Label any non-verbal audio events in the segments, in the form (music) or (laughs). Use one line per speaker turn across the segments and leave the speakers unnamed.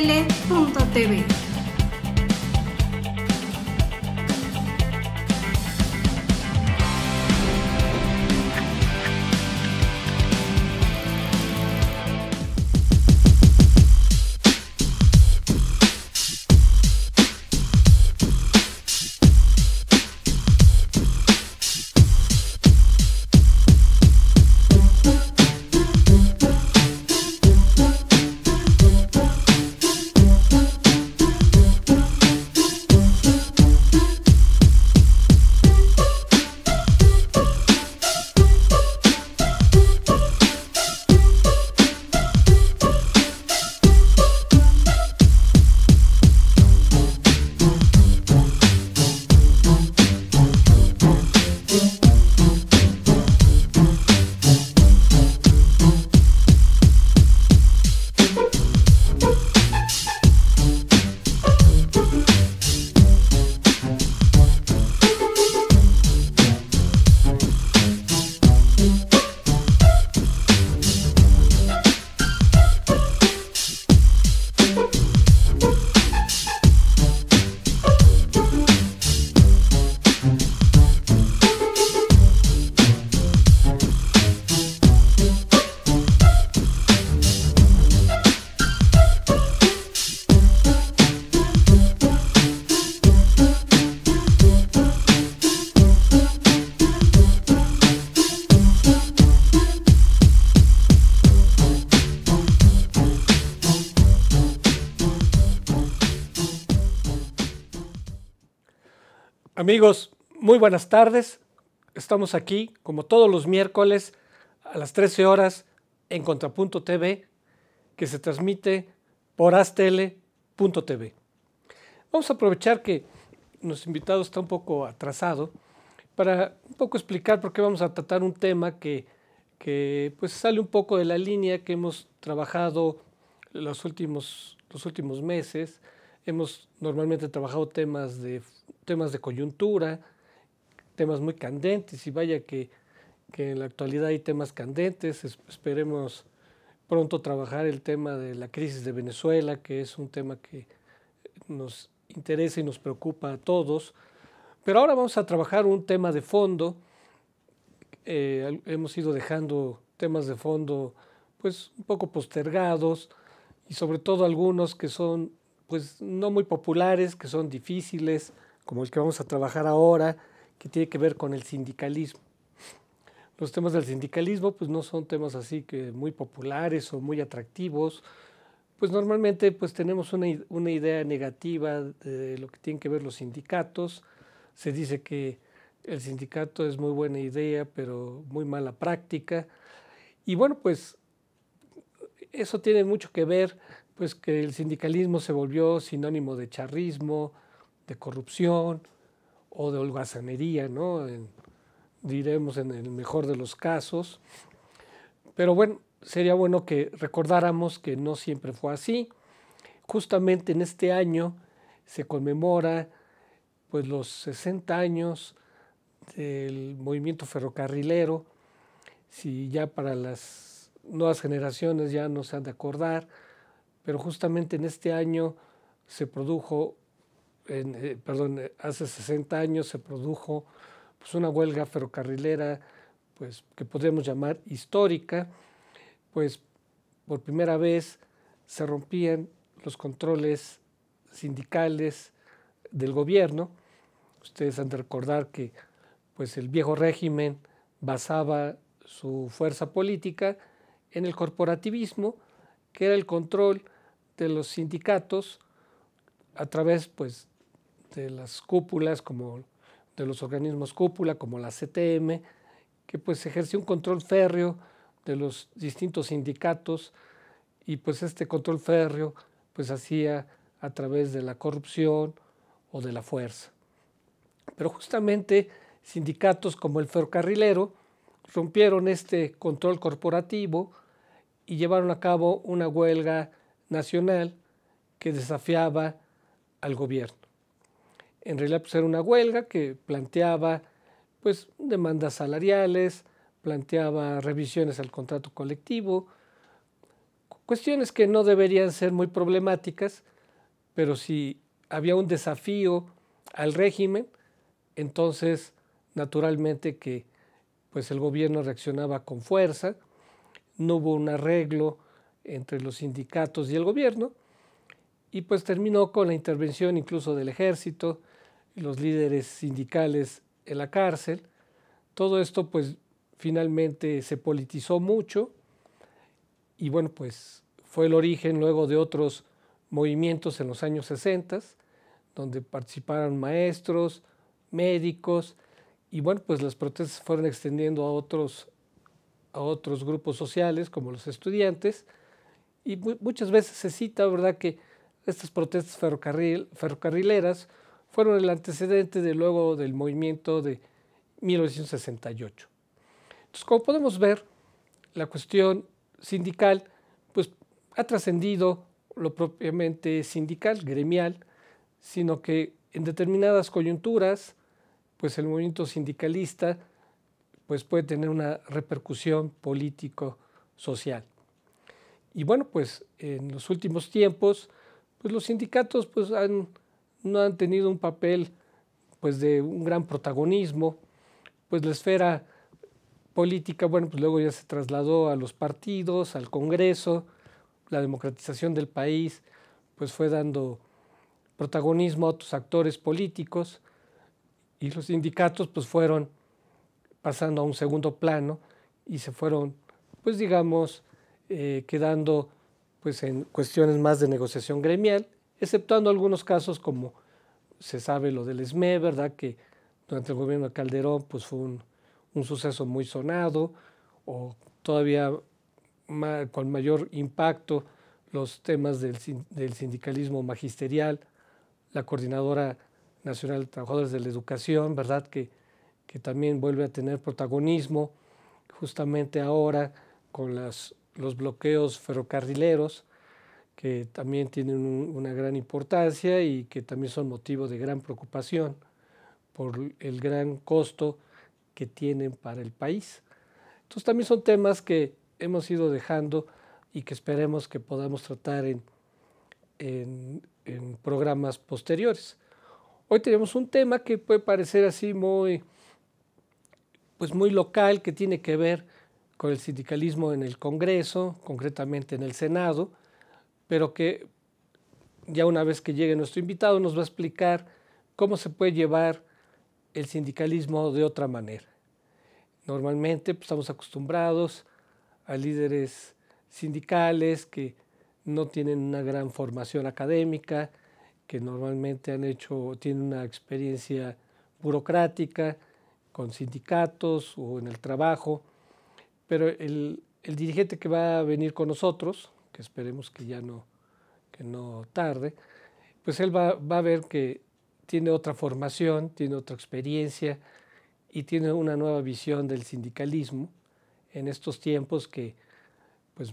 tele.tv.
Muy buenas tardes. Estamos aquí, como todos los miércoles, a las 13 horas en Contrapunto TV, que se transmite por astele.tv. Vamos a aprovechar que nuestro invitado está un poco atrasado para un poco explicar por qué vamos a tratar un tema que, que pues sale un poco de la línea que hemos trabajado los últimos, los últimos meses. Hemos normalmente trabajado temas de, temas de coyuntura, temas muy candentes y vaya que, que en la actualidad hay temas candentes. Esperemos pronto trabajar el tema de la crisis de Venezuela, que es un tema que nos interesa y nos preocupa a todos. Pero ahora vamos a trabajar un tema de fondo. Eh, hemos ido dejando temas de fondo pues un poco postergados y sobre todo algunos que son pues no muy populares, que son difíciles, como el que vamos a trabajar ahora, que tiene que ver con el sindicalismo. Los temas del sindicalismo pues no son temas así que muy populares o muy atractivos, pues normalmente pues tenemos una, una idea negativa de lo que tienen que ver los sindicatos, se dice que el sindicato es muy buena idea pero muy mala práctica y bueno pues eso tiene mucho que ver pues que el sindicalismo se volvió sinónimo de charrismo, de corrupción, o de holgazanería, ¿no? diremos en el mejor de los casos. Pero bueno, sería bueno que recordáramos que no siempre fue así. Justamente en este año se conmemora pues los 60 años del movimiento ferrocarrilero. Si ya para las nuevas generaciones ya no se han de acordar, pero justamente en este año se produjo eh, perdón, eh, hace 60 años se produjo pues, una huelga ferrocarrilera pues, que podríamos llamar histórica, pues por primera vez se rompían los controles sindicales del gobierno. Ustedes han de recordar que pues, el viejo régimen basaba su fuerza política en el corporativismo, que era el control de los sindicatos a través pues, de este, las cúpulas, como de los organismos cúpula, como la CTM, que pues ejerció un control férreo de los distintos sindicatos y pues este control férreo pues hacía a través de la corrupción o de la fuerza. Pero justamente sindicatos como el ferrocarrilero rompieron este control corporativo y llevaron a cabo una huelga nacional que desafiaba al gobierno. En realidad pues, era una huelga que planteaba pues, demandas salariales, planteaba revisiones al contrato colectivo, cuestiones que no deberían ser muy problemáticas, pero si había un desafío al régimen, entonces naturalmente que pues el gobierno reaccionaba con fuerza, no hubo un arreglo entre los sindicatos y el gobierno, y pues terminó con la intervención incluso del ejército, los líderes sindicales en la cárcel. Todo esto pues finalmente se politizó mucho y bueno pues fue el origen luego de otros movimientos en los años 60, donde participaron maestros, médicos y bueno pues las protestas fueron extendiendo a otros, a otros grupos sociales como los estudiantes y muchas veces se cita, ¿verdad?, que estas protestas ferrocarril, ferrocarrileras fueron el antecedente de luego del movimiento de 1968. Entonces, como podemos ver, la cuestión sindical pues, ha trascendido lo propiamente sindical, gremial, sino que en determinadas coyunturas, pues el movimiento sindicalista pues puede tener una repercusión político social. Y bueno, pues en los últimos tiempos, pues los sindicatos pues han no han tenido un papel pues de un gran protagonismo, pues la esfera política, bueno, pues luego ya se trasladó a los partidos, al Congreso, la democratización del país, pues fue dando protagonismo a otros actores políticos y los sindicatos pues fueron pasando a un segundo plano y se fueron, pues digamos, eh, quedando pues en cuestiones más de negociación gremial exceptuando algunos casos como se sabe lo del SME, ¿verdad? Que durante el gobierno de Calderón pues fue un, suceso muy sonado, o todavía con mayor impacto los temas del, sindicalismo magisterial, la Coordinadora Nacional de Trabajadores de la Educación, ¿verdad? Que, también vuelve a tener protagonismo justamente ahora con los bloqueos ferrocarrileros, que también tienen una gran importancia y que también son motivo de gran preocupación por el gran costo que tienen para el país. Entonces también son temas que hemos ido dejando y que esperemos que podamos tratar en, en, en programas posteriores. Hoy tenemos un tema que puede parecer así muy, pues muy local, que tiene que ver con el sindicalismo en el Congreso, concretamente en el Senado, pero que ya una vez que llegue nuestro invitado nos va a explicar cómo se puede llevar el sindicalismo de otra manera. Normalmente pues, estamos acostumbrados a líderes sindicales que no tienen una gran formación académica, que normalmente han hecho, tienen una experiencia burocrática con sindicatos o en el trabajo, pero el dirigente que va a venir con nosotros, que esperemos que ya no, no tarde, pues él va, a ver que tiene otra formación, tiene otra experiencia y tiene una nueva visión del sindicalismo en estos tiempos que pues,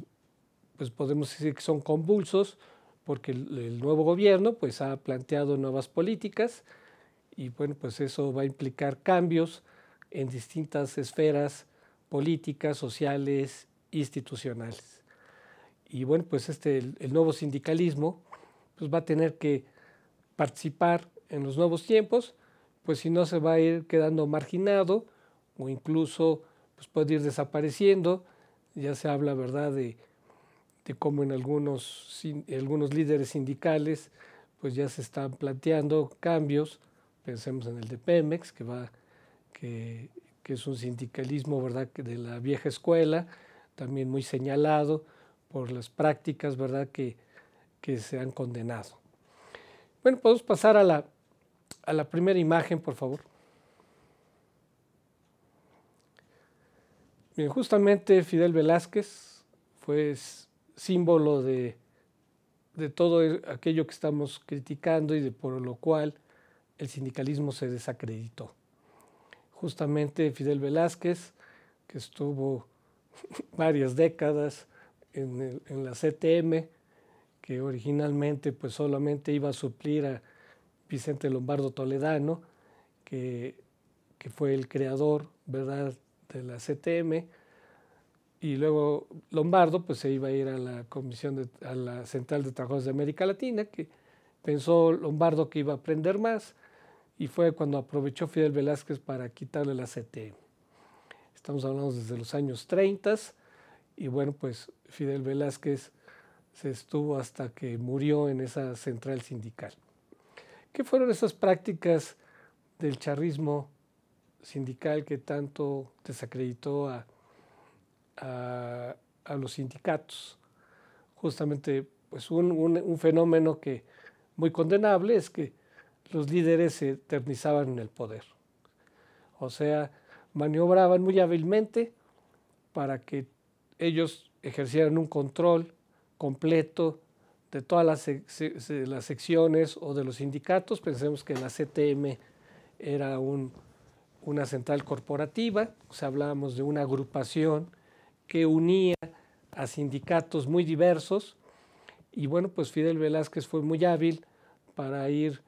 pues podemos decir que son convulsos porque el, nuevo gobierno pues ha planteado nuevas políticas y bueno pues eso va a implicar cambios en distintas esferas políticas, sociales, institucionales y bueno, pues este, el, nuevo sindicalismo pues va a tener que participar en los nuevos tiempos, pues si no se va a ir quedando marginado o incluso pues puede ir desapareciendo. Ya se habla, ¿verdad?, de, cómo en algunos, algunos líderes sindicales pues ya se están planteando cambios. Pensemos en el de Pemex, que, va, que, que es un sindicalismo, ¿verdad?, de la vieja escuela, también muy señalado por las prácticas ¿verdad? Que, se han condenado. Bueno, podemos pasar a la, primera imagen, por favor. justamente Fidel Velázquez fue símbolo de, de, todo e, aquello que estamos criticando y de por lo cual el sindicalismo se desacreditó. Justamente Fidel Velázquez, que estuvo (laughs) varias décadas en, la CTM, que originalmente pues solamente iba a suplir a Vicente Lombardo Toledano, que, que fue el creador ¿verdad? de la CTM, y luego Lombardo pues se iba a ir a la comisión a la Central de Trabajadores de América Latina que pensó Lombardo que iba a aprender más y fue cuando aprovechó Fidel Velázquez para quitarle la CTM. Estamos hablando desde los años 30 y bueno, pues Fidel Velázquez se estuvo hasta que murió en esa central sindical. ¿Qué fueron esas prácticas del charrismo sindical que tanto desacreditó a, los sindicatos? Justamente, pues un, fenómeno que muy condenable es que los líderes se eternizaban en el poder. O sea, maniobraban muy hábilmente para que ellos ejercieron un control completo de todas las, secciones o de los sindicatos. Pensemos que la CTM era una central corporativa, o sea, hablábamos de una agrupación que unía a sindicatos muy diversos y bueno, pues Fidel Velázquez fue muy hábil para ir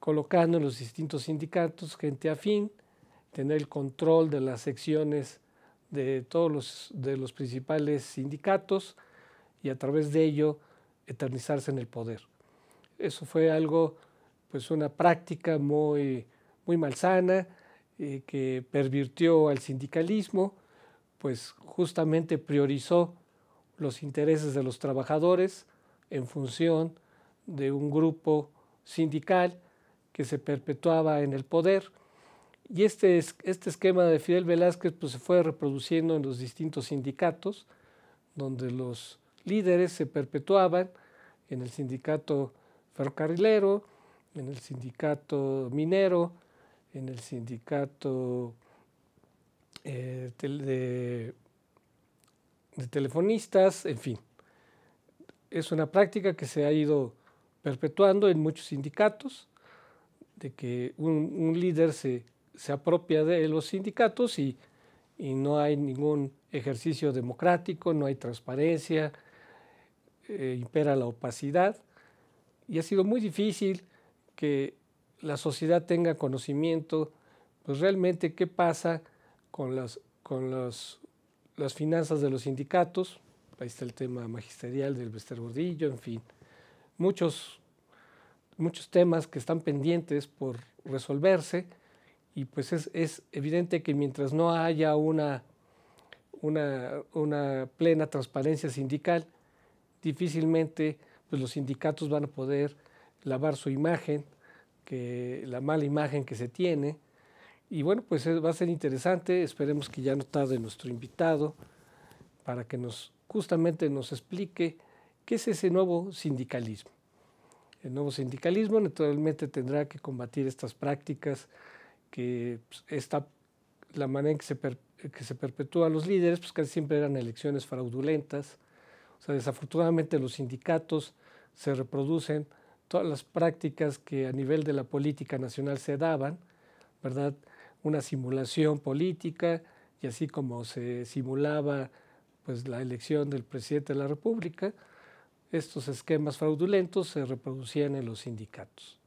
colocando en los distintos sindicatos gente afín, tener el control de las secciones de todos los, de los principales sindicatos y a través de ello eternizarse en el poder. Eso fue algo, pues una práctica muy, muy malsana eh, que pervirtió al sindicalismo, pues justamente priorizó los intereses de los trabajadores en función de un grupo sindical que se perpetuaba en el poder y este, este esquema de Fidel Velázquez pues, se fue reproduciendo en los distintos sindicatos, donde los líderes se perpetuaban en el sindicato ferrocarrilero, en el sindicato minero, en el sindicato eh, de, telefonistas, en fin. Es una práctica que se ha ido perpetuando en muchos sindicatos, de que un líder se se apropia de los sindicatos y, y no hay ningún ejercicio democrático, no hay transparencia, eh, impera la opacidad y ha sido muy difícil que la sociedad tenga conocimiento, pues realmente qué pasa con las, con las finanzas de los sindicatos, ahí está el tema magisterial del Bester Gordillo, en fin, muchos, muchos temas que están pendientes por resolverse y pues es, es evidente que mientras no haya una, una, plena transparencia sindical, difícilmente pues los sindicatos van a poder lavar su imagen, que, la mala imagen que se tiene. Y bueno, pues eh, va a ser interesante, esperemos que ya no tarde nuestro invitado para que nos justamente nos explique qué es ese nuevo sindicalismo. El nuevo sindicalismo naturalmente tendrá que combatir estas prácticas que pues, la manera en que se, que se perpetúan los líderes, pues casi siempre eran elecciones fraudulentas. O sea, desafortunadamente los sindicatos se reproducen todas las prácticas que a nivel de la política nacional se daban, ¿verdad? Una simulación política y así como se simulaba pues la elección del presidente de la República, estos esquemas fraudulentos se reproducían en los sindicatos.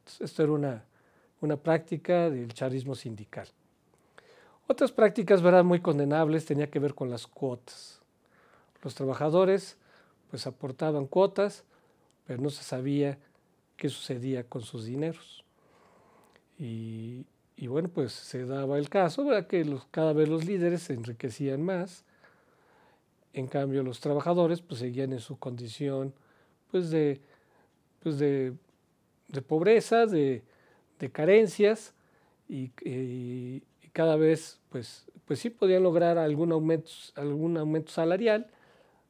Entonces, esto era una una práctica del charismo sindical. Otras prácticas, verdad, muy condenables tenía que ver con las cuotas. Los trabajadores pues aportaban cuotas, pero no se sabía qué sucedía con sus dineros. Y, bueno, pues se daba el caso, ¿verdad? Que cada vez los líderes se enriquecían más, en cambio los trabajadores pues seguían en su condición pues de, pues de, de pobreza, de, de carencias eh, y, cada vez, pues, pues sí podían lograr algún aumento, algún aumento salarial,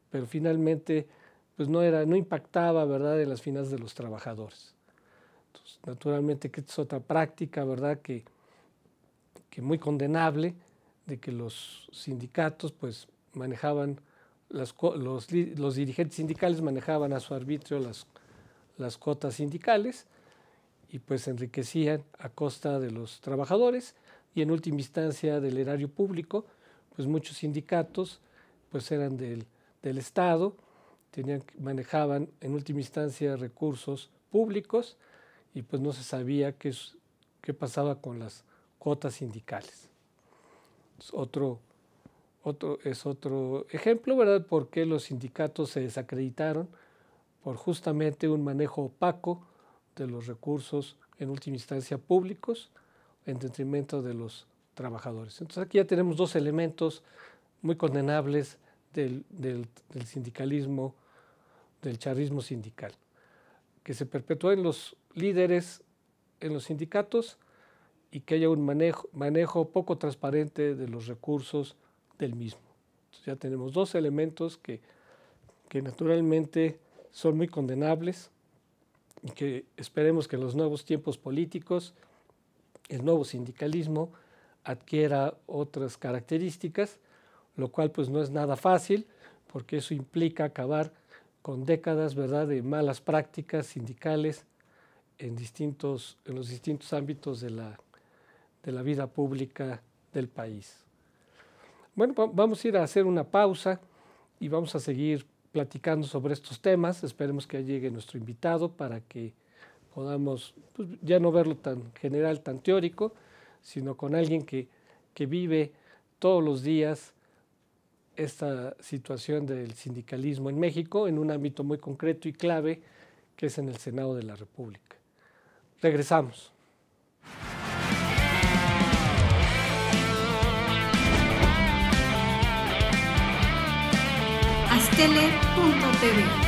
pero finalmente pues no, era, no impactaba ¿verdad? en las finanzas de los trabajadores. Entonces, naturalmente que es otra práctica ¿verdad? Que, que muy condenable de que los sindicatos pues manejaban los, dirigentes sindicales manejaban a su arbitrio las, las, cuotas sindicales y pues se enriquecían a costa de los trabajadores y en última instancia del erario público, pues muchos sindicatos pues eran del, Estado, tenían, manejaban en última instancia recursos públicos y pues no se sabía qué, qué pasaba con las cuotas sindicales. Es otro, otro, es otro ejemplo, ¿verdad?, por qué los sindicatos se desacreditaron por justamente un manejo opaco de los recursos, en última instancia, públicos, en detrimento de los trabajadores. Entonces aquí ya tenemos dos elementos muy condenables del, sindicalismo, del charrismo sindical, que se perpetúa en los líderes, en los sindicatos, y que haya un manejo, manejo poco transparente de los recursos del mismo. Entonces ya tenemos dos elementos que, que naturalmente son muy condenables que esperemos que en los nuevos tiempos políticos el nuevo sindicalismo adquiera otras características, lo cual pues no es nada fácil porque eso implica acabar con décadas ¿verdad? de malas prácticas sindicales en, distintos, en los distintos ámbitos de la, de la vida pública del país. Bueno, vamos a ir a hacer una pausa y vamos a seguir platicando sobre estos temas. Esperemos que llegue nuestro invitado para que podamos pues, ya no verlo tan general, tan teórico, sino con alguien que, que vive todos los días esta situación del sindicalismo en México en un ámbito muy concreto y clave que es en el Senado de la República. Regresamos.
tele.tv.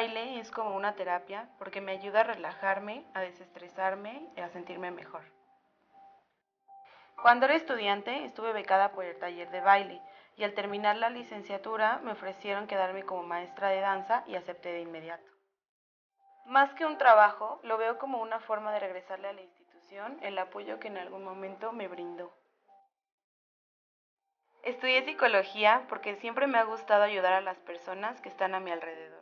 baile es como una terapia porque me ayuda a relajarme, a desestresarme y a sentirme mejor. Cuando era estudiante estuve becada por el taller de baile y al terminar la licenciatura me ofrecieron quedarme como maestra de danza y acepté de inmediato. Más que un trabajo, lo veo como una forma de regresarle a la institución el apoyo que en algún momento me brindó. Estudié psicología porque siempre me ha gustado ayudar a las personas que están a mi alrededor.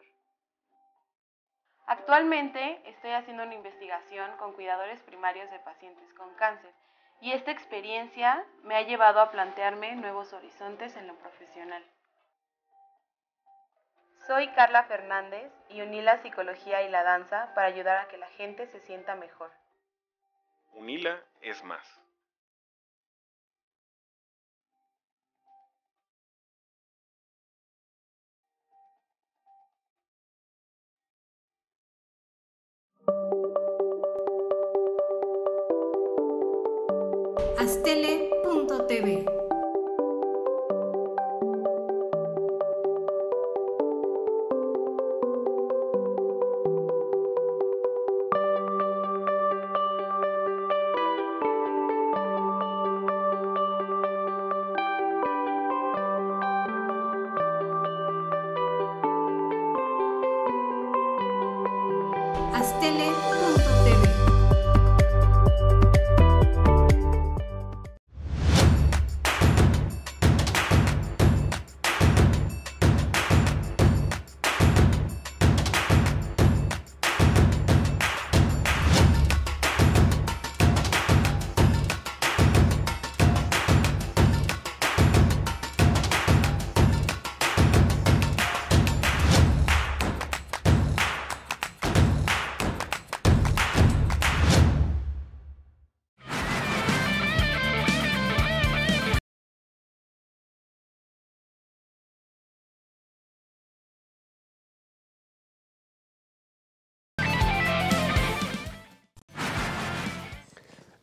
Actualmente estoy haciendo una investigación con cuidadores primarios de pacientes con cáncer y esta experiencia me ha llevado a plantearme nuevos horizontes en lo profesional. Soy Carla Fernández y uní la psicología y la danza para ayudar a que la gente se sienta mejor.
Unila es más.
astele.tv.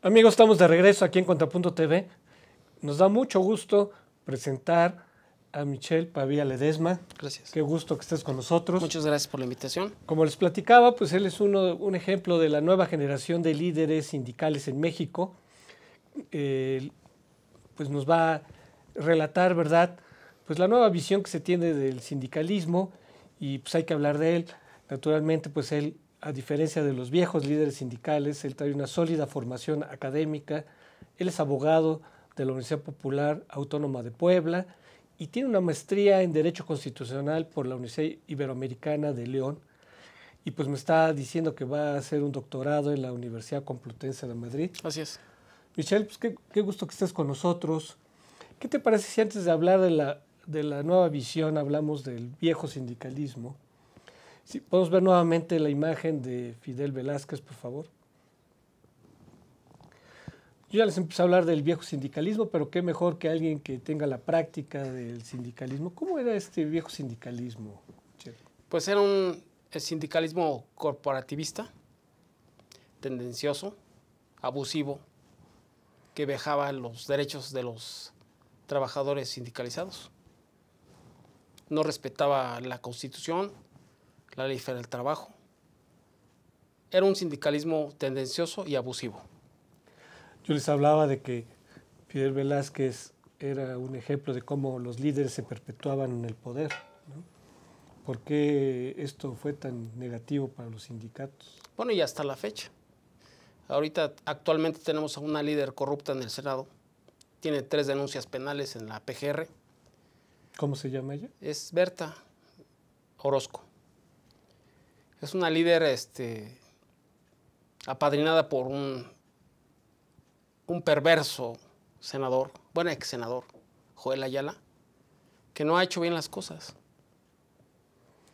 Amigos, estamos de regreso aquí en Contrapunto TV. Nos da mucho gusto presentar a Michelle Pavía Ledesma. Gracias. Qué gusto que estés con nosotros. Muchas gracias por la invitación. Como les platicaba, pues él es uno, un ejemplo de la nueva generación de líderes sindicales en México. pues nos va a relatar, ¿verdad? Pues la nueva visión que se tiene del sindicalismo y pues hay que hablar de él. Naturalmente, pues él a diferencia de los viejos líderes sindicales, él trae una sólida formación académica, él es abogado de la Universidad Popular Autónoma de Puebla y tiene una maestría en Derecho Constitucional por la Universidad Iberoamericana de León. Y pues me está diciendo que va a hacer un doctorado en la Universidad Complutense de Madrid. Así es. Michelle, pues qué, qué gusto que estés con nosotros. ¿Qué te parece si antes de hablar de la, de la nueva visión hablamos del viejo sindicalismo? podemos ver nuevamente la imagen de Fidel Velázquez, por favor. Yo ya les empecé a hablar del viejo sindicalismo, pero qué mejor que alguien que tenga la práctica del sindicalismo. ¿Cómo era este viejo sindicalismo?
Pues era un eh, sindicalismo corporativista, tendencioso, abusivo, que vejaba los derechos de los trabajadores sindicalizados. No respetaba la constitución, la ley federal del trabajo. Era un sindicalismo tendencioso y abusivo.
Yo les hablaba de que Fidel Velázquez era un ejemplo de cómo los líderes se perpetuaban en el poder. ¿Por qué esto fue tan negativo para los sindicatos?
Bueno, y hasta la fecha. Ahorita actualmente tenemos a una líder corrupta en el Senado. Tiene tres denuncias penales en la PGR. ¿Cómo se llama ella? Es Berta Orozco es una líder este, apadrinada por un, un perverso senador, buen ex senador, Joel Ayala, que no ha hecho bien las cosas.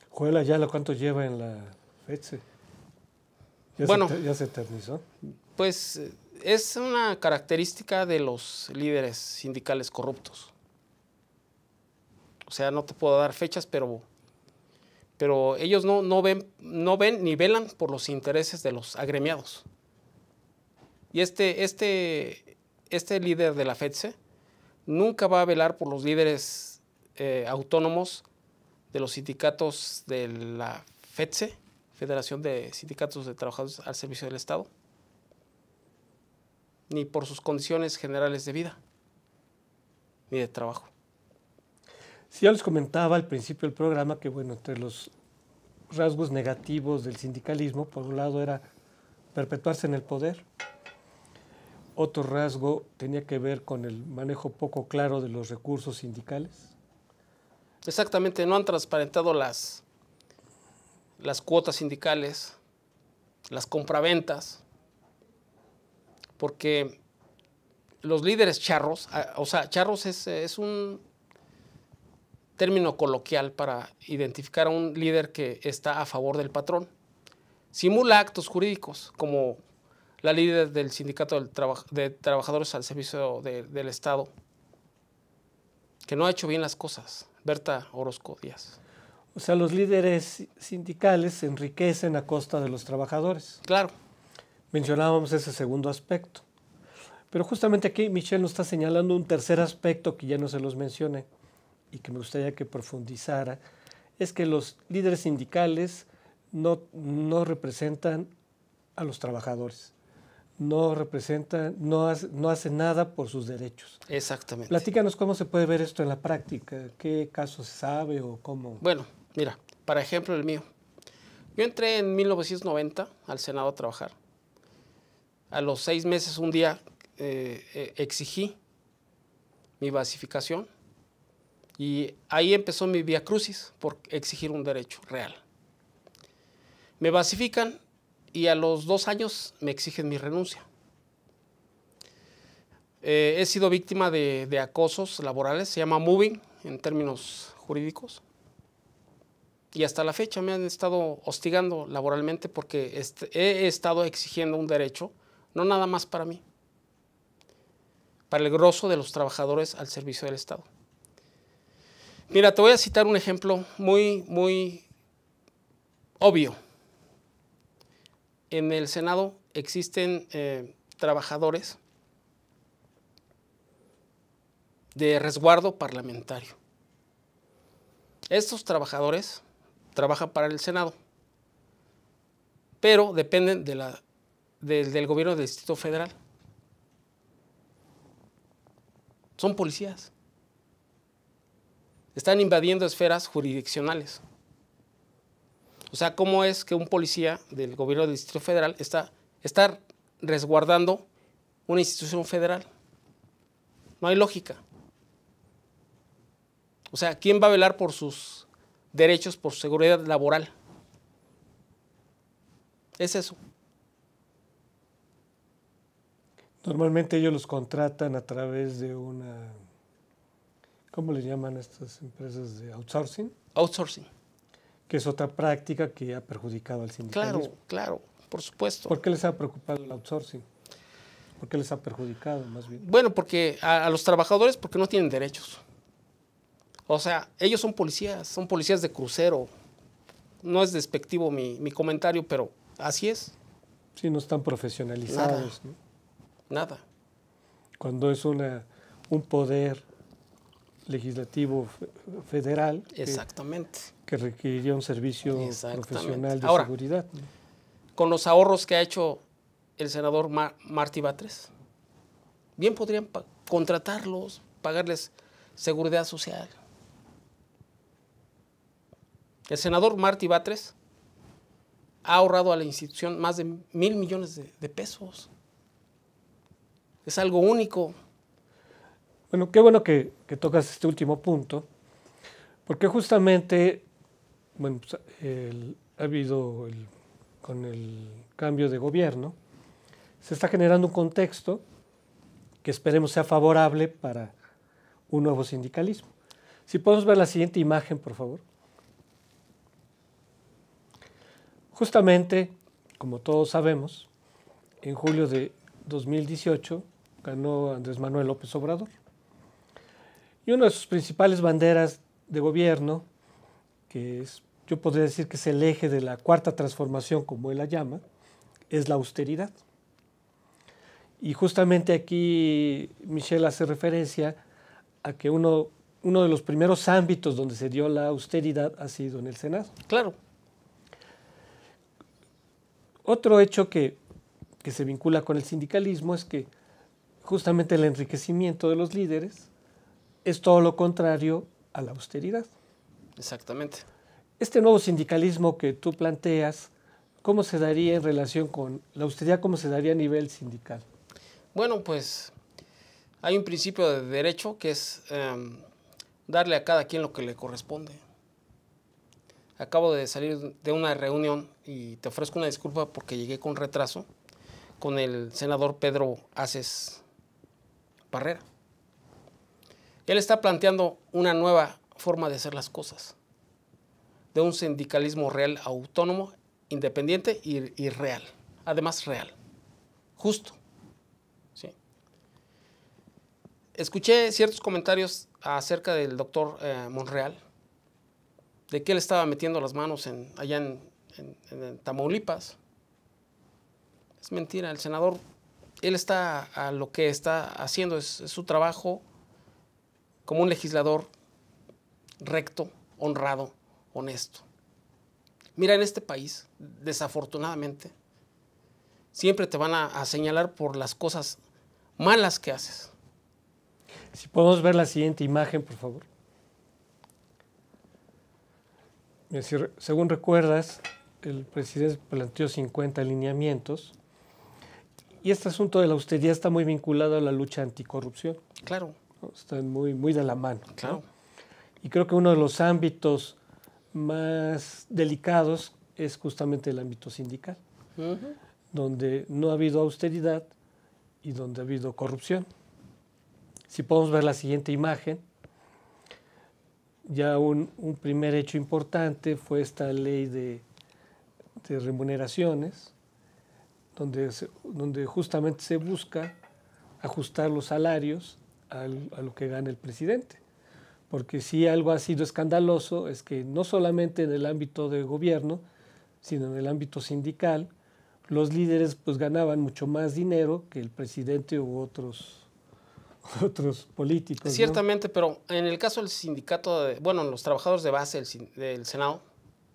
Joel Ayala, ¿cuánto lleva en la fecha? bueno, ya se eternizó.
Pues es una característica de los líderes sindicales corruptos. O sea, no te puedo dar fechas, pero pero ellos no, ven, no ven ni velan por los intereses de los agremiados. Y este, este, este líder de la FEDSE nunca va a velar por los líderes eh, autónomos de los sindicatos de la FEDSE, Federación de Sindicatos de Trabajadores al Servicio del Estado, ni por sus condiciones generales de vida, ni de trabajo.
Si ya les comentaba al principio del programa que, bueno, entre los rasgos negativos del sindicalismo, por un lado era perpetuarse en el poder, otro rasgo tenía que ver con el manejo poco claro de los recursos sindicales.
Exactamente, no han transparentado las, las cuotas sindicales, las compraventas, porque los líderes charros, o sea, charros es un término coloquial para identificar a un líder que está a favor del patrón. Simula actos jurídicos como la líder del sindicato de trabajadores al servicio del Estado, que no ha hecho bien las cosas, Berta Orozco Díaz.
O sea, los líderes sindicales se enriquecen a costa de los trabajadores. Claro. Mencionábamos ese segundo aspecto. Pero justamente aquí Michelle nos está señalando un tercer aspecto que ya no se los mencioné, y que me gustaría que profundizara es que los líderes sindicales no, no representan a los trabajadores, no representan, no, no hacen nada por sus derechos. Exactamente. Platícanos cómo se puede ver esto en la práctica, qué casos se sabe o cómo.
Bueno, mira, para ejemplo el mío. Yo entré en 1990 al Senado a trabajar. A los seis meses, un día, eh, eh, exigí mi basificación y ahí empezó mi vía crucis por exigir un derecho real. Me basifican y a los dos años me exigen mi renuncia. Eh, he sido víctima de, acosos laborales, se llama moving en términos jurídicos. Y hasta la fecha me han estado hostigando laboralmente porque este, he estado exigiendo un derecho, no nada más para mí, para el grosso de los trabajadores al servicio del Estado. Mira, te voy a citar un ejemplo muy, muy obvio. En el Senado existen eh, trabajadores de resguardo parlamentario. Estos trabajadores trabajan para el Senado, pero dependen del gobierno del Distrito Federal. Son policías. Están invadiendo esferas jurisdiccionales. O sea, ¿cómo es que un policía del gobierno del Distrito Federal está, resguardando una institución federal? No hay lógica. O sea, ¿quién va a velar por sus derechos, por su seguridad laboral? Es eso.
Normalmente ellos los contratan a través de una ¿Cómo les llaman estas empresas de outsourcing? Outsourcing. Que es otra práctica que ha perjudicado al sindicalismo. Claro,
claro, por supuesto. ¿Por qué les ha preocupado el outsourcing? ¿Por qué les ha perjudicado más bien? Bueno, porque a, los trabajadores porque no tienen derechos. O sea, ellos son policías, son policías de crucero. No es despectivo mi, comentario, pero así es.
Sí, no están profesionalizados.
Nada. Nada.
Cuando es una, un poder legislativo federal.
Exactamente.
Que, requeriría un servicio
profesional de seguridad. Con los ahorros que ha hecho el senador Martí Batres, bien podrían contratarlos, pagarles seguridad social. El senador Martí Batres ha ahorrado a la institución más de mil millones de pesos. Es algo único bueno, qué bueno que,
tocas este último punto, porque justamente, bueno, pues, ha habido con el cambio de gobierno, se está generando un contexto que esperemos sea favorable para un nuevo sindicalismo. Si podemos ver la siguiente imagen, por favor. Justamente, como todos sabemos, en julio de 2018 ganó Andrés Manuel López Obrador. Y una de sus principales banderas de gobierno, que es, yo podría decir que es el eje de la cuarta transformación, como él la llama, es la austeridad. Y justamente aquí Michelle hace referencia a que uno, de los primeros ámbitos donde se dio la austeridad ha sido en el Senado. Claro. Otro hecho que se vincula con el sindicalismo es que justamente el enriquecimiento de los líderes es todo lo contrario a la austeridad.
Exactamente.
Este nuevo sindicalismo que tú planteas, ¿cómo se daría en relación con la austeridad? ¿Cómo se daría a nivel sindical?
Bueno, pues hay un principio de derecho que es em, darle a cada quien lo que le corresponde. Acabo de salir de una reunión y te ofrezco una disculpa porque llegué con retraso con el senador Pedro Aces Barrera. Él está planteando una nueva forma de hacer las cosas, de un sindicalismo real, autónomo, independiente y, real, además real, justo. ¿sí? Escuché ciertos comentarios acerca del doctor eh, Monreal, de que él estaba metiendo las manos en, allá en, Tamaulipas. Es mentira, el senador, él está a lo que está haciendo, es su trabajo como un legislador recto, honrado, honesto. Mira, en este país, desafortunadamente, siempre te van a, señalar por las cosas malas que haces.
Si podemos ver la siguiente imagen, por favor. según recuerdas, el presidente planteó 50 alineamientos y este asunto de la austeridad está muy vinculado a la lucha anticorrupción. Claro están muy, muy de la mano. Y creo que uno de los ámbitos más delicados es justamente el ámbito sindical, donde no ha habido austeridad y donde ha habido corrupción. Si podemos ver la siguiente imagen, ya un, primer hecho importante fue esta ley de, remuneraciones, donde, donde justamente se busca ajustar los salarios a lo que gana el presidente. Porque si algo ha sido escandaloso es que no solamente en el ámbito de gobierno, sino en el ámbito sindical, los líderes pues ganaban mucho más dinero que el presidente u otros (laughs) otros políticos. Ciertamente,
pero en el caso del sindicato, de, bueno, los trabajadores de base del, Senado,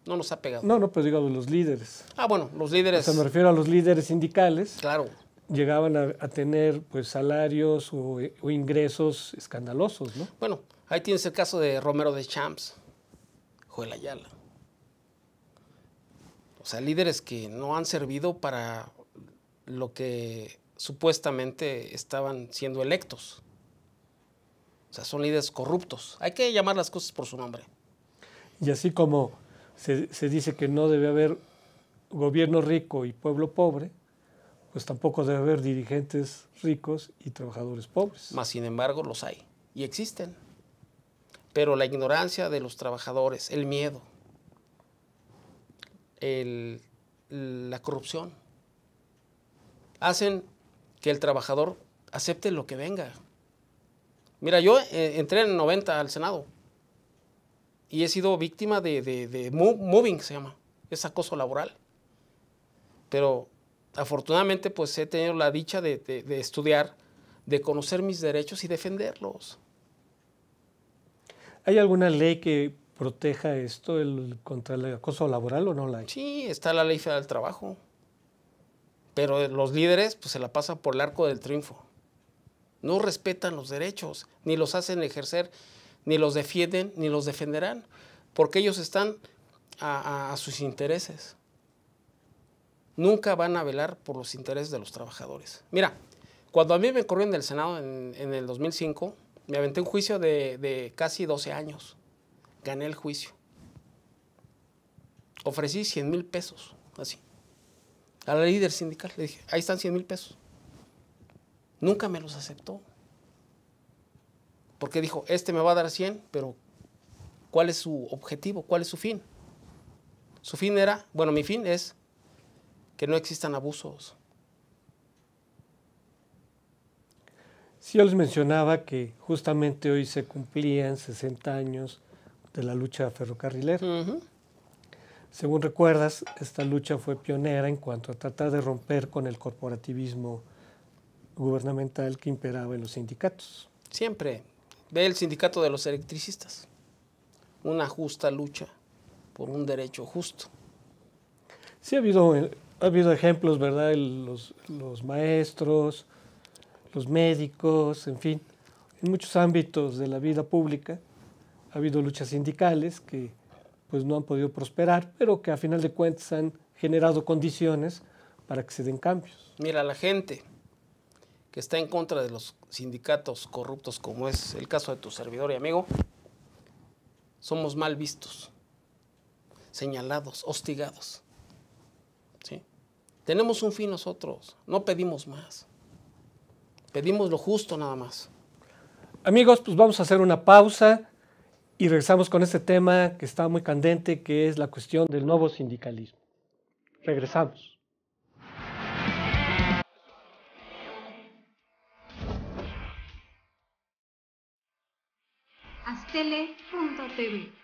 no nos ha pegado. No,
no, pero digamos los líderes. Ah, bueno, los líderes. Se sea, me refiero a los líderes sindicales. Claro llegaban a, tener pues salarios o, ingresos escandalosos, ¿no?
Bueno, ahí tienes el caso de Romero de Champs, Joel Ayala. O sea, líderes que no han servido para lo que supuestamente estaban siendo electos. O sea, son líderes corruptos. Hay que llamar las cosas por su nombre.
Y así como se dice que no debe haber gobierno rico y pueblo pobre, pues tampoco debe haber dirigentes ricos y trabajadores pobres.
Más sin embargo, los hay y existen. Pero la ignorancia de los trabajadores, el miedo, la corrupción, hacen que el trabajador acepte lo que venga. Mira, yo eh, entré en el 90 al Senado y he sido víctima de, de moving, se llama, es acoso laboral. Pero afortunadamente pues he tenido la dicha de, estudiar, de conocer mis derechos y defenderlos.
¿Hay alguna ley que proteja esto contra el acoso laboral o no la hay?
Sí, está la ley federal del trabajo. Pero los líderes pues, se la pasan por el arco del triunfo. No respetan los derechos, ni los hacen ejercer, ni los defienden, ni los defenderán, porque ellos están a sus intereses nunca van a velar por los intereses de los trabajadores. Mira, cuando a mí me corrieron del Senado en, el 2005, me aventé un juicio de, de casi 12 años. Gané el juicio. Ofrecí 100 mil pesos, así. A la líder sindical le dije, ahí están 100 mil pesos. Nunca me los aceptó. Porque dijo, este me va a dar 100, pero ¿cuál es su objetivo? ¿Cuál es su fin? Su fin era, bueno, mi fin es que no existan abusos.
Sí, yo les mencionaba que justamente hoy se cumplían 60 años de la lucha ferrocarrilera. Según recuerdas, esta lucha fue pionera en cuanto a tratar de romper con el corporativismo gubernamental que imperaba en los sindicatos.
Siempre. Ve el sindicato de los electricistas. Una justa lucha por un derecho justo.
Sí ha habido eh, ha ah, habido ejemplos, ¿verdad? Los, maestros, los médicos, en fin, en muchos ámbitos de la vida pública ha habido luchas sindicales que pues no han podido prosperar, pero que a final de cuentas han generado condiciones para que se den cambios.
Mira, la gente que está en contra de los sindicatos corruptos, como es el caso de tu servidor y amigo, somos mal vistos, señalados, hostigados. Tenemos un fin nosotros, no pedimos más. Pedimos lo justo nada más.
Amigos, pues vamos a hacer una pausa y regresamos con este tema que está muy candente, que es la cuestión del nuevo sindicalismo. Regresamos.
Astele.tv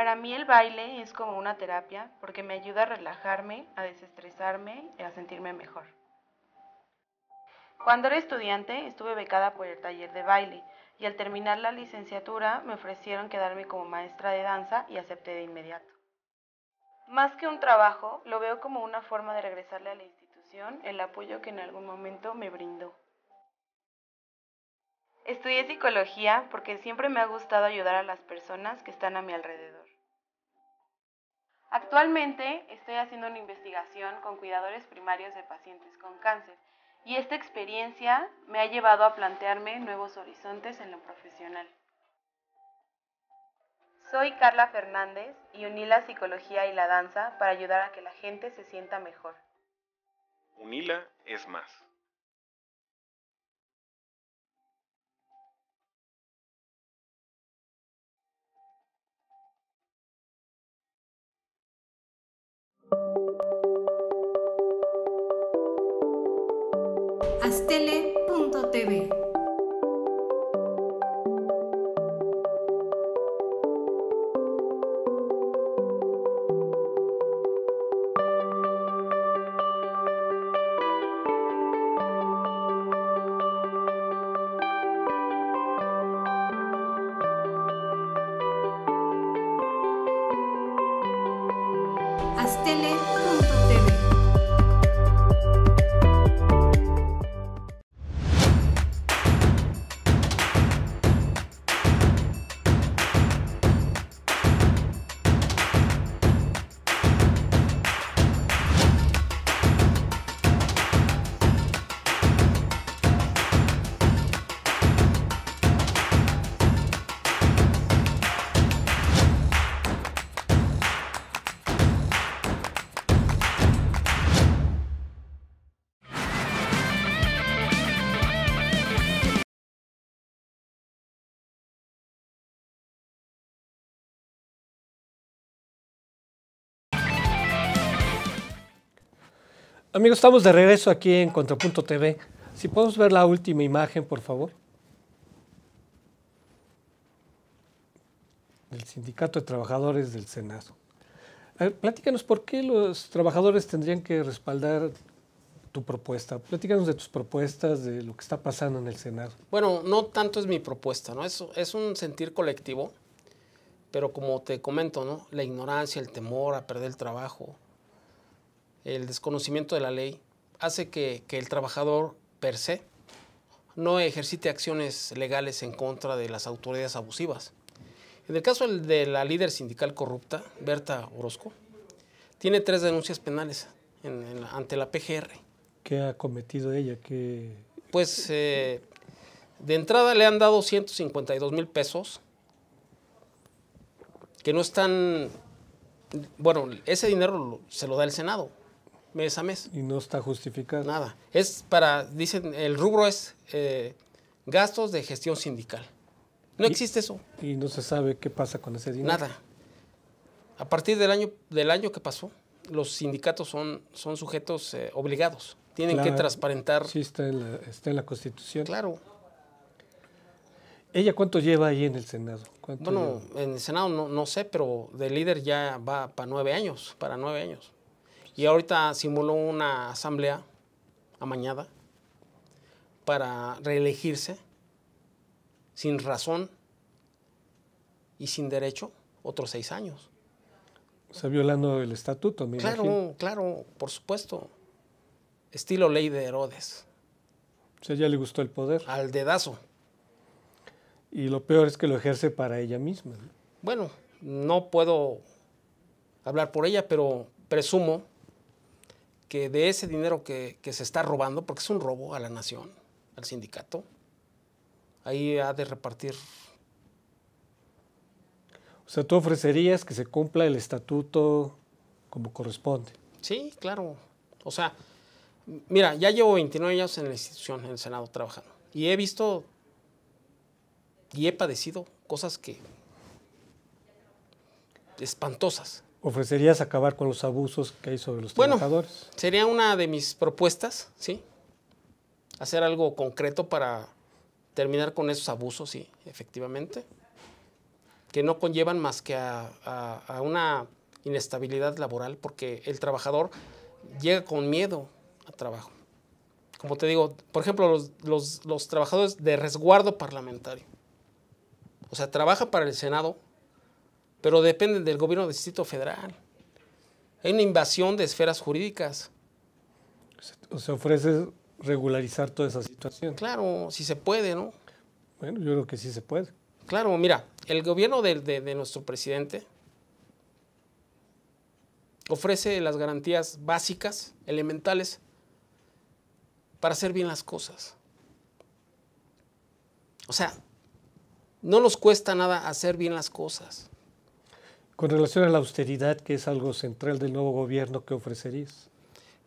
Para mí el baile es como una terapia porque me ayuda a relajarme, a desestresarme y a sentirme mejor. Cuando era estudiante estuve becada por el taller de baile y al terminar la licenciatura me ofrecieron quedarme como maestra de danza y acepté de inmediato. Más que un trabajo, lo veo como una forma de regresarle a la institución el apoyo que en algún momento me brindó. Estudié psicología porque siempre me ha gustado ayudar a las personas que están a mi alrededor. Actualmente estoy haciendo una investigación con cuidadores primarios de pacientes con cáncer y esta experiencia me ha llevado a plantearme nuevos horizontes en lo profesional. Soy Carla Fernández y uní la psicología y la danza para ayudar a que la gente se sienta mejor.
Unila es más.
Astele.tv Ángeles.
Amigos, estamos de regreso aquí en Contrapunto TV. Si podemos ver la última imagen, por favor. Del Sindicato de Trabajadores del Senado. platícanos por qué los trabajadores tendrían que respaldar tu propuesta. Platícanos de tus propuestas, de lo que está pasando en el Senado.
Bueno, no tanto es mi propuesta, ¿no? Es, es un sentir colectivo, pero como te comento, ¿no? La ignorancia, el temor a perder el trabajo, el desconocimiento de la ley hace que, el trabajador per se no ejercite acciones legales en contra de las autoridades abusivas. En el caso de la líder sindical corrupta, Berta Orozco, tiene tres denuncias penales ante la PGR.
¿Qué ha cometido ella?
Pues eh, de entrada le han dado 152 mil pesos que no están... Bueno, ese dinero se lo da el Senado mes a mes. Y no está justificado. Nada. Es para, dicen, el rubro es eh, gastos de gestión sindical.
No existe eso. Y no se sabe qué pasa con ese dinero. Nada.
A partir del año, del año que pasó, los sindicatos son, son sujetos eh, obligados. Tienen que transparentar.
Sí, está en, la, Constitución. Claro. ¿Ella cuánto lleva ahí en el Senado? Bueno,
no en el Senado no, no sé, pero de líder ya va para nueve años, para nueve años. Y ahorita simuló una asamblea amañada para reelegirse sin razón y sin derecho otros seis años.
O sea, violando el estatuto, mira. Claro,
claro, por supuesto. Estilo ley de Herodes. O sea, ya le gustó el poder. Al dedazo.
Y lo peor es que lo ejerce para ella misma.
Bueno, no puedo hablar por ella, pero presumo que de ese dinero que, se está robando, porque es un robo a la nación, al sindicato, ahí ha de repartir.
O sea, tú ofrecerías que se cumpla el estatuto como corresponde.
Sí, claro. O sea, mira, ya llevo 29 años en la institución, en el Senado trabajando, y he visto y he padecido cosas que espantosas
ofrecerías acabar con los abusos que hay sobre los bueno,
trabajadores. Sería una de mis propuestas, ¿sí? Hacer algo concreto para terminar con esos abusos, sí, efectivamente, que no conllevan más que a, una inestabilidad laboral, porque el trabajador llega con miedo a trabajo. Como te digo, por ejemplo, los, los, los trabajadores de resguardo parlamentario. O sea, trabaja para el Senado, pero dependen del gobierno del Distrito Federal. Hay una invasión de esferas jurídicas. Se ofrece regularizar toda esa situación. Claro, si se puede, ¿no?
Bueno, yo creo que sí se puede.
Claro, mira, el gobierno de nuestro presidente ofrece las garantías básicas, elementales, para hacer bien las cosas. O sea, no nos cuesta nada hacer bien las cosas. Con
relación a la austeridad, que es algo central del nuevo gobierno, que ofrecerías?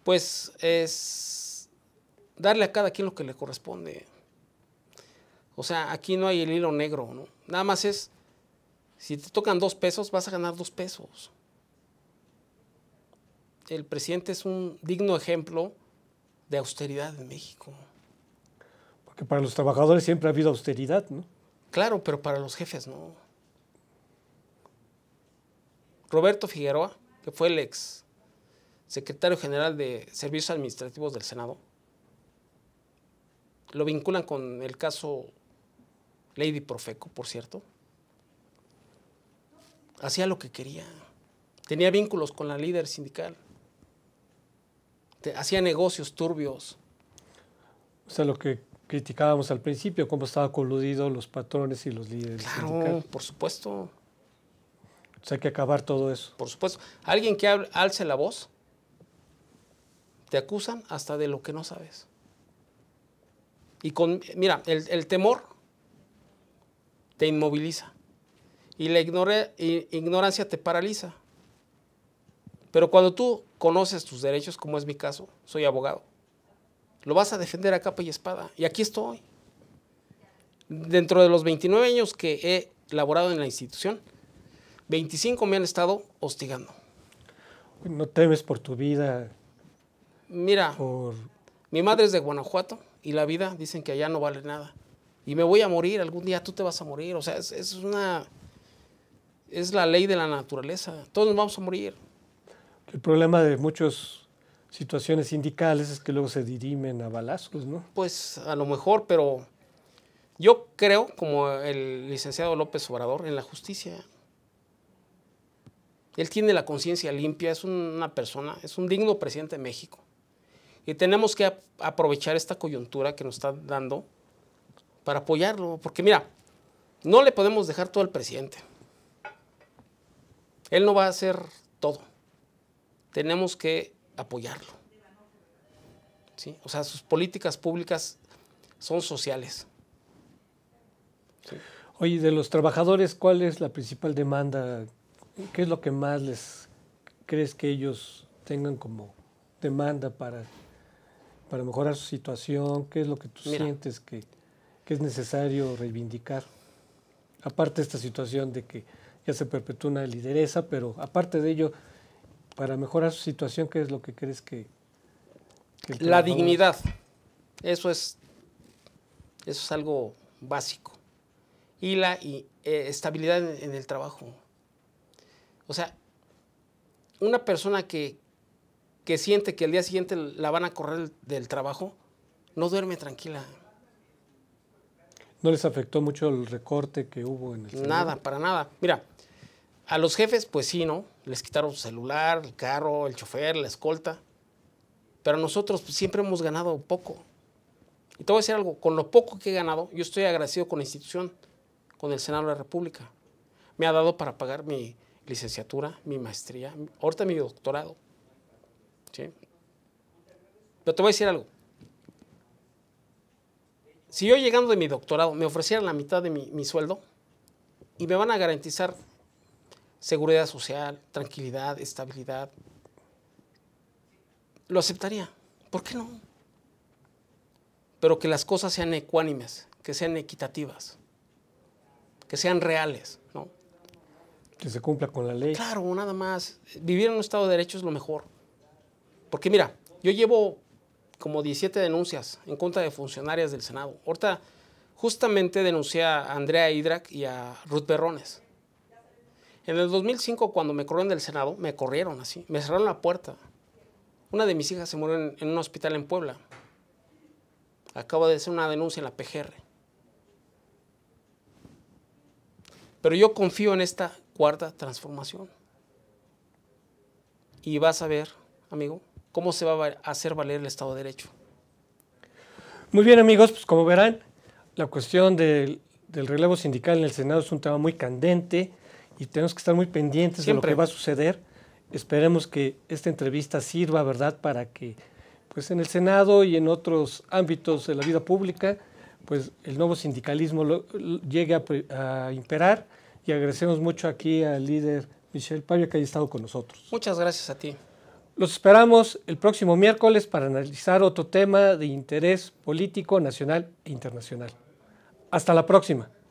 Pues es darle a cada quien lo que le corresponde. O sea, aquí no hay el hilo negro, ¿no? Nada más es, si te tocan dos pesos, vas a ganar dos pesos. El presidente es un digno ejemplo de austeridad en México.
Porque para los trabajadores siempre ha habido
austeridad, ¿no? Claro, pero para los jefes no. Roberto Figueroa, que fue el ex secretario general de Servicios Administrativos del Senado, lo vinculan con el caso Lady Profeco, por cierto. Hacía lo que quería. Tenía vínculos con la líder sindical. Hacía negocios turbios.
O sea, lo que criticábamos al principio, cómo estaban coludidos los patrones y los líderes. Claro, sindicales.
por supuesto. O pues, hay que acabar todo eso. Por supuesto. Alguien que alce la voz, te acusan hasta de lo que no sabes. Y con, mira, el, temor te inmoviliza y la ignorancia te paraliza. Pero cuando tú conoces tus derechos, como es mi caso, soy abogado, lo vas a defender a capa y espada. Y aquí estoy. Dentro de los 29 años que he laborado en la institución, 25 me han estado hostigando. ¿No
temes por tu vida?
Mira, mi madre es de Guanajuato y la vida dicen que allá no vale nada. Y me voy a morir, algún día tú te vas a morir. O sea, es, una... Es la ley de la naturaleza. Todos nos vamos a morir.
El problema de muchas situaciones sindicales es que luego se dirimen a balazos, ¿no?
Pues a lo mejor, pero yo creo, como el licenciado López Obrador, en la justicia. Él tiene la conciencia limpia, es una persona, es un digno presidente de México. Y tenemos que aprovechar esta coyuntura que nos está dando para apoyarlo. Porque mira, no le podemos dejar todo al presidente. Él no va a hacer todo. Tenemos que apoyarlo. O sea, sus políticas públicas son sociales.
Oye, de los trabajadores, ¿cuál es la principal demanda ¿Qué es lo que más les crees que ellos tengan como demanda para, mejorar su situación? ¿Qué es lo que tú sientes que, es necesario reivindicar? Aparte de esta situación de que ya se perpetúa una lideresa, pero aparte de ello, para mejorar su situación, ¿qué es lo que crees que...
la dignidad. Eso es, eso es algo básico. Y la eh, estabilidad en el trabajo. O sea, una persona que, siente que el día siguiente la van a correr del trabajo, no duerme tranquila.
¿No les afectó mucho el recorte que hubo en el Nada,
para nada. Mira, a los jefes, pues sí, ¿no? Les quitaron su celular, el carro, el chofer, la escolta. Pero nosotros pues, siempre hemos ganado poco. Y te voy a decir algo, con lo poco que he ganado, yo estoy agradecido con la institución, con el Senado de la República. Me ha dado para pagar mi, licenciatura, mi maestría, ahorita mi doctorado. ¿sí? Pero te voy a decir algo. Si yo llegando de mi doctorado me ofrecieran la mitad de mi, mi sueldo y me van a garantizar seguridad social, tranquilidad, estabilidad, lo aceptaría. ¿Por qué no? Pero que las cosas sean ecuánimes, que sean equitativas, que sean reales.
Que se cumpla con la ley.
Claro, nada más. Vivir en un Estado de Derecho es lo mejor. Porque mira, yo llevo como 17 denuncias en contra de funcionarias del Senado. Ahorita justamente denuncié a Andrea Hidrak y a Ruth Berrones. En el 2005, cuando me corrieron del Senado, me corrieron así, me cerraron la puerta. Una de mis hijas se murió en, en un hospital en Puebla. Acabo de hacer una denuncia en la PGR. Pero yo confío en esta cuarta transformación. Y vas a ver, amigo, cómo se va a hacer valer el Estado de Derecho.
Muy bien, amigos, pues como verán, la cuestión del, relevo sindical en el Senado es un tema muy candente y tenemos que estar muy pendientes de lo que va a suceder. Esperemos que esta entrevista sirva, ¿verdad?, para que pues en el Senado y en otros ámbitos de la vida pública, pues el nuevo sindicalismo llegue a imperar y agradecemos mucho aquí al líder Michel Pablo que haya estado con nosotros.
Muchas gracias a ti.
Los esperamos el próximo miércoles para analizar otro tema de interés político nacional e internacional. Hasta la próxima.